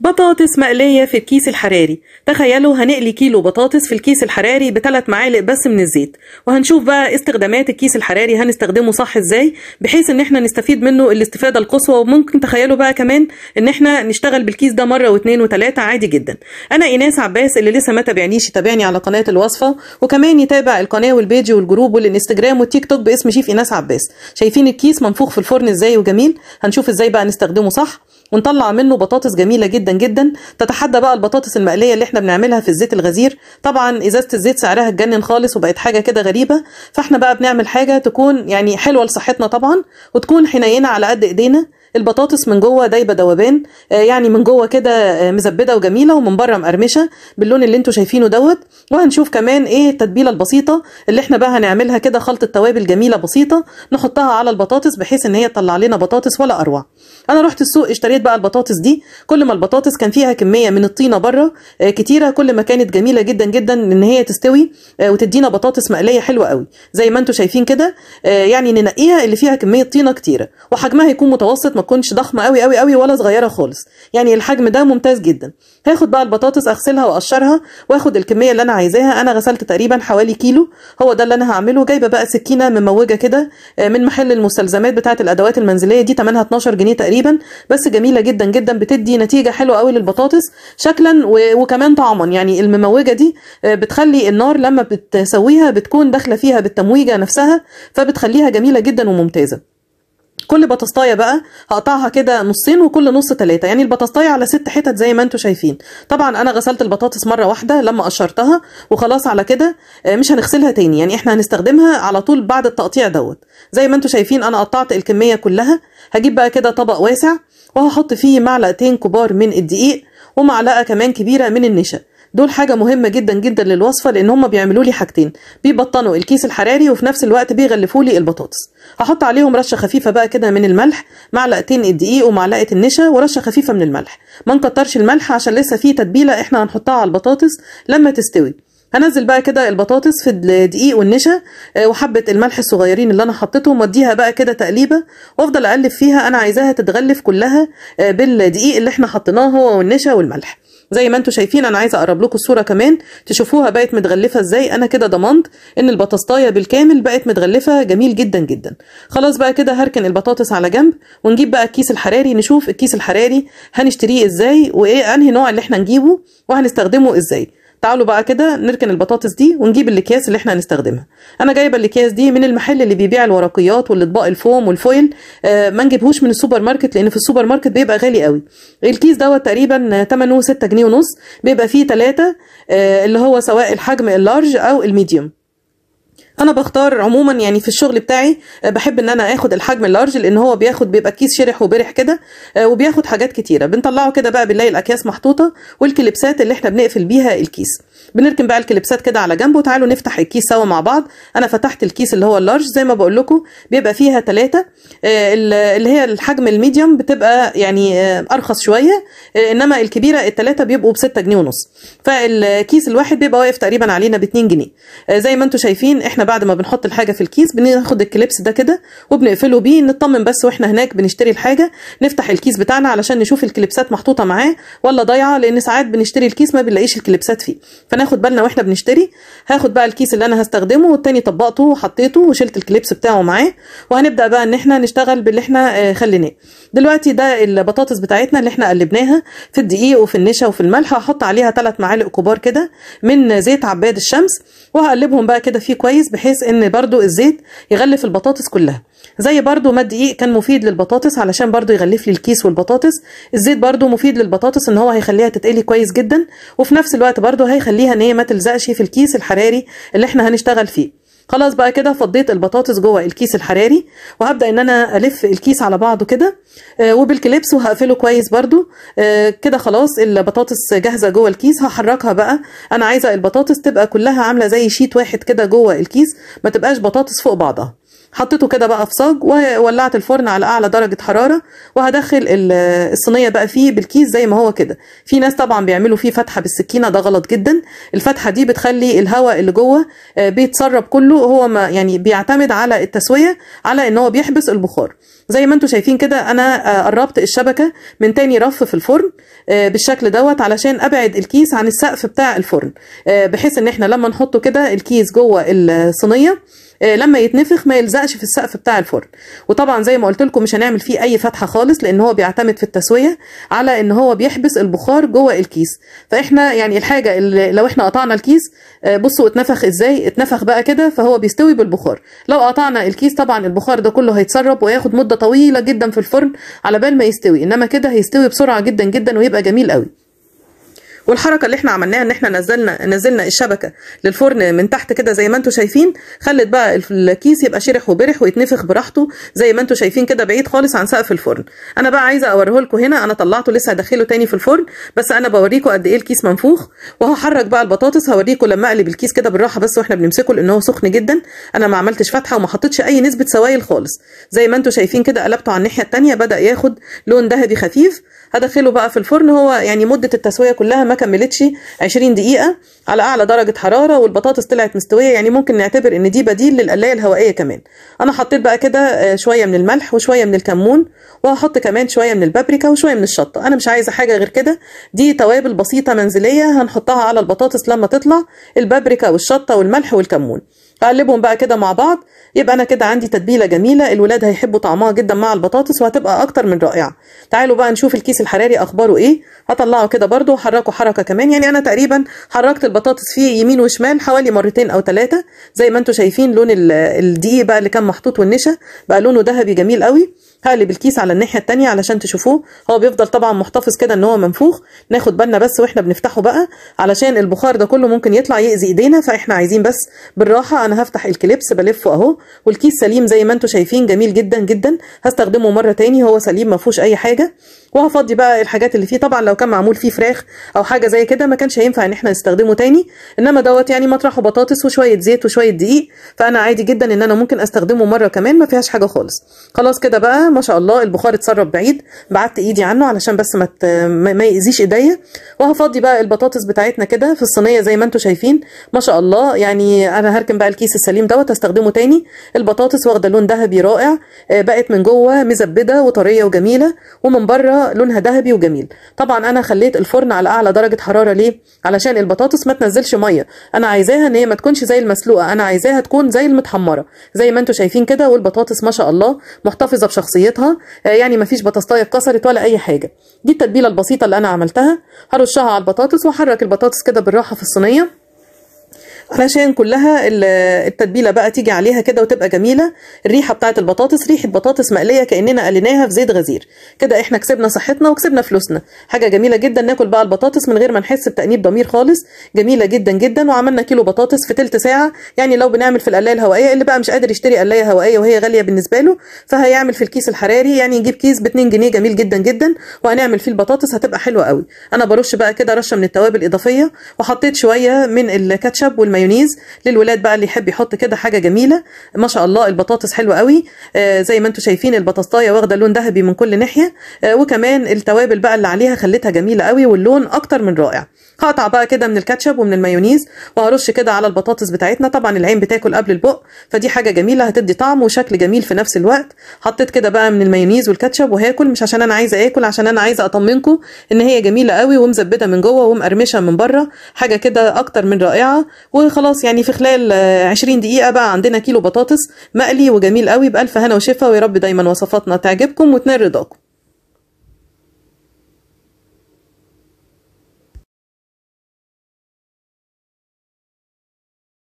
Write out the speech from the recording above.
بطاطس مقلية في الكيس الحراري تخيلوا هنقلي كيلو بطاطس في الكيس الحراري بثلاث معالق بس من الزيت وهنشوف بقى استخدامات الكيس الحراري هنستخدمه صح ازاي بحيث ان احنا نستفيد منه الاستفادة القصوى وممكن تخيلوا بقى كمان ان احنا نشتغل بالكيس ده مرة واثنين وثلاثة عادي جدا انا ايناس عباس اللي لسه ما تابعنيش يتابعني على قناة الوصفة وكمان يتابع القناة والبيج والجروب والانستجرام والتيك توك باسم شيف ايناس عباس شايفين الكيس منفوخ في الفرن ازاي وجميل هنشوف ازاي بقى نستخدمه صح ونطلع منه بطاطس جميلة جدا جدا تتحدى بقى البطاطس المقلية اللي احنا بنعملها في الزيت الغزير طبعا ازازة الزيت سعرها اتجنن خالص وبقت حاجة كده غريبة فاحنا بقى بنعمل حاجة تكون يعني حلوة لصحتنا طبعا وتكون حنينة على قد ايدينا البطاطس من جوه دايبه دوبان آه، يعني من جوه كده آه، مزبده وجميله ومن بره مقرمشه باللون اللي انتم شايفينه دوت وهنشوف كمان ايه التتبيله البسيطه اللي احنا بقى هنعملها كده خلطه توابل جميله بسيطه نحطها على البطاطس بحيث ان هي تطلع لنا بطاطس ولا اروع انا رحت السوق اشتريت بقى البطاطس دي كل ما البطاطس كان فيها كميه من الطينه بره آه، كتيره كل ما كانت جميله جدا جدا ان هي تستوي وتدينا بطاطس مقليه حلوه قوي زي ما انتم شايفين كده يعني ننقيها اللي فيها كميه طينه كتيره وحجمها يكون متوسط ما تكونش ضخمه قوي قوي قوي ولا صغيره خالص يعني الحجم ده ممتاز جدا هاخد بقى البطاطس اغسلها واقشرها واخد الكميه اللي انا عايزاها انا غسلت تقريبا حوالي كيلو هو ده اللي انا هعمله جايبه بقى سكينه مموجه كده آه، من محل المستلزمات بتاعه الادوات المنزليه دي ثمنها 12 جنيه تقريبا بس جميله جدا جدا بتدي نتيجه حلوه قوي للبطاطس شكلا وكمان طعما يعني المموجه دي آه، بتخلي النار لما بتسويها بتكون داخله فيها بالتمويجه نفسها فبتخليها جميله جدا وممتازه كل بطاطايه بقى هقطعها كده نصين وكل نص ثلاثه يعني البطاطايه على ست حتت زي ما انتم شايفين طبعا انا غسلت البطاطس مره واحده لما قشرتها وخلاص على كده آه، مش هنغسلها تاني يعني احنا هنستخدمها على طول بعد التقطيع دوت زي ما انتم شايفين انا قطعت الكميه كلها هجيب بقى كده طبق واسع وهحط فيه معلقتين كبار من الدقيق ومعلقه كمان كبيره من النشا دول حاجة مهمة جدا جدا للوصفة لان هم بيعملوا لي حاجتين بيبطنوا الكيس الحراري وفي نفس الوقت بيغلفوا لي البطاطس هحط عليهم رشة خفيفة بقى كده من الملح معلقتين الدقيق ومعلقة النشا ورشة خفيفة من الملح ما نكترش الملح عشان لسه في تتبيلة احنا هنحطها على البطاطس لما تستوي هنزل بقى كده البطاطس في الدقيق والنشا آه، وحبه الملح الصغيرين اللي انا حطيتهم واديها بقى كده تقليبه وافضل اقلب فيها انا عايزاها تتغلف كلها آه، بالدقيق اللي احنا حطيناه هو والنشا والملح زي ما انتم شايفين انا عايزه اقرب لكم الصوره كمان تشوفوها بقت متغلفه ازاي انا كده ضمنت ان البطاطايه بالكامل بقت متغلفه جميل جدا جدا خلاص بقى كده هركن البطاطس على جنب ونجيب بقى الكيس الحراري نشوف الكيس الحراري هنشتريه ازاي وايه انهي نوع اللي احنا نجيبه وهنستخدمه ازاي تعالوا بقى كده نركن البطاطس دي ونجيب الاكياس اللي احنا هنستخدمها انا جايبه الاكياس دي من المحل اللي بيبيع الورقيات والاطباق الفوم والفويل آه ما نجيبهوش من السوبر ماركت لان في السوبر ماركت بيبقى غالي قوي الكيس دوت تقريبا ثمنه 6 جنيه ونص بيبقى فيه ثلاثه آه اللي هو سواء الحجم اللارج او الميديوم انا بختار عموما يعني في الشغل بتاعي آه، بحب ان انا اخد الحجم اللارج لان هو بياخد بيبقى كيس شرح وبرح كده آه، وبياخد حاجات كتيره بنطلعه كده بقى بنلاقي الاكياس محطوطه والكليبسات اللي احنا بنقفل بيها الكيس بنركن بقى الكليبسات كده على جنب وتعالوا نفتح الكيس سوا مع بعض انا فتحت الكيس اللي هو اللارج زي ما بقول لكم بيبقى فيها ثلاثه آه، اللي هي الحجم الميديوم بتبقى يعني ارخص شويه انما الكبيره الثلاثه بيبقوا ب 6 جنيه ونص فالكيس الواحد بيبقى واقف تقريبا علينا ب 2 جنيه زي ما انتم شايفين احنا بعد ما بنحط الحاجه في الكيس بناخد الكليبس ده كده وبنقفله بيه نطمن بس واحنا هناك بنشتري الحاجه نفتح الكيس بتاعنا علشان نشوف الكليبسات محطوطه معاه ولا ضايعه لان ساعات بنشتري الكيس ما بنلاقيش الكليبسات فيه فناخد بالنا واحنا بنشتري هاخد بقى الكيس اللي انا هستخدمه والتاني طبقته وحطيته وشلت الكليبس بتاعه معاه وهنبدا بقى ان احنا نشتغل باللي احنا آه، خليناه دلوقتي ده البطاطس بتاعتنا اللي احنا قلبناها في الدقيق وفي النشا وفي الملح هحط عليها ثلاث معالق كبار كده من زيت عباد الشمس وهقلبهم بقى كده فيه كويس بحيث ان برضو الزيت يغلف البطاطس كلها زي برضو ما الدقيق كان مفيد للبطاطس علشان برضو يغلف لي الكيس والبطاطس الزيت برضو مفيد للبطاطس ان هو هيخليها تتقلي كويس جدا وفي نفس الوقت برضو هيخليها ان هي ما تلزقش في الكيس الحراري اللي احنا هنشتغل فيه خلاص بقى كده فضيت البطاطس جوه الكيس الحراري وهبدا ان انا الف الكيس على بعضه كده آه، وبالكليبس وهقفله كويس برده آه، كده خلاص البطاطس جاهزه جوه الكيس هحركها بقى انا عايزه البطاطس تبقى كلها عامله زي شيت واحد كده جوه الكيس ما تبقاش بطاطس فوق بعضها حطيته كده بقى في صاج وولعت الفرن على اعلى درجه حراره وهدخل الصينيه بقى فيه بالكيس زي ما هو كده في ناس طبعا بيعملوا فيه فتحه بالسكينه ده غلط جدا الفتحه دي بتخلي الهواء اللي جوه آه، بيتسرب كله هو ما يعني بيعتمد على التسويه على ان هو بيحبس البخار زي ما انتم شايفين كده انا آه، قربت الشبكه من تاني رف في الفرن آه، بالشكل دوت علشان ابعد الكيس عن السقف بتاع الفرن بحيث ان احنا لما نحطه كده الكيس جوه الصينيه آه، لما يتنفخ ما يلزقش في السقف بتاع الفرن وطبعا زي ما قلت لكم مش هنعمل فيه اي فتحه خالص لان هو بيعتمد في التسويه على ان هو بيحبس البخار جوه الكيس فاحنا يعني الحاجه اللي لو احنا قطعنا الكيس آه، بصوا اتنفخ ازاي اتنفخ بقى كده فهو بيستوي بالبخار لو قطعنا الكيس طبعا البخار ده كله هيتسرب وياخد مده طويله جدا في الفرن على بال ما يستوي انما كده هيستوي بسرعه جدا جدا ويبقى جميل قوي والحركه اللي احنا عملناها ان احنا نزلنا نزلنا الشبكه للفرن من تحت كده زي ما انتم شايفين خلت بقى الكيس يبقى شرح وبرح ويتنفخ براحته زي ما انتم شايفين كده بعيد خالص عن سقف الفرن انا بقى عايزه اوريه لكم هنا انا طلعته لسه هدخله تاني في الفرن بس انا بوريكم قد ايه الكيس منفوخ وهحرك بقى البطاطس هوريكم لما اقلب الكيس كده بالراحه بس واحنا بنمسكه لان هو سخن جدا انا ما عملتش فتحه وما حطيتش اي نسبه سوائل خالص زي ما انتم شايفين كده قلبته على الناحيه الثانيه بدا ياخد لون ذهبي خفيف هدخله بقى في الفرن هو يعني مده التسويه كلها ما كملتش 20 دقيقه على اعلى درجه حراره والبطاطس طلعت مستويه يعني ممكن نعتبر ان دي بديل للقلايه الهوائيه كمان انا حطيت بقى كده آه، شويه من الملح وشويه من الكمون وهحط كمان شويه من البابريكا وشويه من الشطه انا مش عايزه حاجه غير كده دي توابل بسيطه منزليه هنحطها على البطاطس لما تطلع البابريكا والشطه والملح والكمون اقلبهم بقى كده مع بعض يبقى انا كده عندي تتبيله جميله الولاد هيحبوا طعمها جدا مع البطاطس وهتبقى اكتر من رائعه تعالوا بقى نشوف الكيس الحراري اخباره ايه هطلعه كده برده وحركه حركه كمان يعني انا تقريبا حركت البطاطس فيه يمين وشمال حوالي مرتين او ثلاثه زي ما انتم شايفين لون الدقيق بقى اللي كان محطوط والنشا بقى لونه ذهبي جميل قوي هقلب الكيس على الناحيه التانية علشان تشوفوه هو بيفضل طبعا محتفظ كده ان هو منفوخ ناخد بالنا بس واحنا بنفتحه بقى علشان البخار ده كله ممكن يطلع يأذي ايدينا فاحنا عايزين بس بالراحه انا هفتح الكليبس بلفه اهو والكيس سليم زي ما انتم شايفين جميل جدا جدا هستخدمه مره تاني هو سليم ما فيهوش اي حاجه وهفضي بقى الحاجات اللي فيه طبعا لو كان معمول فيه فراخ او حاجه زي كده ما كانش هينفع ان احنا نستخدمه تاني انما دوت يعني مطرحه بطاطس وشويه زيت وشويه دقيق فانا عادي جدا ان انا ممكن استخدمه مره كمان ما فيهاش حاجه خالص خلاص كده بقى ما شاء الله البخار اتسرب بعيد بعدت ايدي عنه علشان بس ما ما يأذيش ايديا وهفضي بقى البطاطس بتاعتنا كده في الصينيه زي ما انتم شايفين ما شاء الله يعني انا هركن بقى الكيس السليم دوت هستخدمه تاني البطاطس واخده لون ذهبي رائع آه، بقت من جوه مزبده وطريه وجميله ومن بره لونها ذهبي وجميل طبعا انا خليت الفرن على اعلى درجه حراره ليه علشان البطاطس ما تنزلش ميه انا عايزاها ان هي ما تكونش زي المسلوقه انا عايزاها تكون زي المتحمره زي ما انتم شايفين كده والبطاطس ما شاء الله محتفظه بشخصيتها شخصيتها آه، يعني مفيش بطاطاية اتكسرت ولا اي حاجه دي التتبيله البسيطه اللي انا عملتها هرشها على البطاطس وحرك البطاطس كده بالراحه في الصينيه علشان كلها التتبيله بقى تيجي عليها كده وتبقى جميله الريحه بتاعه البطاطس ريحه بطاطس مقليه كاننا قليناها في زيت غزير كده احنا كسبنا صحتنا وكسبنا فلوسنا حاجه جميله جدا ناكل بقى البطاطس من غير ما نحس بتانيب ضمير خالص جميله جدا جدا وعملنا كيلو بطاطس في ثلث ساعه يعني لو بنعمل في القلايه الهوائيه اللي بقى مش قادر يشتري قلايه هوائيه وهي غاليه بالنسبه له فهيعمل في الكيس الحراري يعني يجيب كيس ب 2 جنيه جميل جدا جدا وهنعمل فيه البطاطس هتبقى حلوه قوي انا برش بقى كده رشه من التوابل الاضافيه وحطيت شويه من الكاتشب والم المايونيز للولاد بقى اللي يحب يحط كده حاجه جميله ما شاء الله البطاطس حلوه قوي آه زي ما انتم شايفين البطاطايه واخده لون ذهبي من كل ناحيه آه وكمان التوابل بقى اللي عليها خلتها جميله قوي واللون اكتر من رائع هقطع بقى كده من الكاتشب ومن المايونيز وهرش كده على البطاطس بتاعتنا طبعا العين بتاكل قبل البق فدي حاجه جميله هتدي طعم وشكل جميل في نفس الوقت حطيت كده بقى من المايونيز والكاتشب وهاكل مش عشان انا عايزه اكل عشان انا عايزه اطمنكم ان هي جميله قوي ومزبده من جوه ومقرمشه من بره حاجه كده اكتر من رائعه والله خلاص يعني في خلال 20 دقيقه بقى عندنا كيلو بطاطس مقلي وجميل قوي بالف هنا وشفا ويا رب دايما وصفاتنا تعجبكم وتنال رضاكم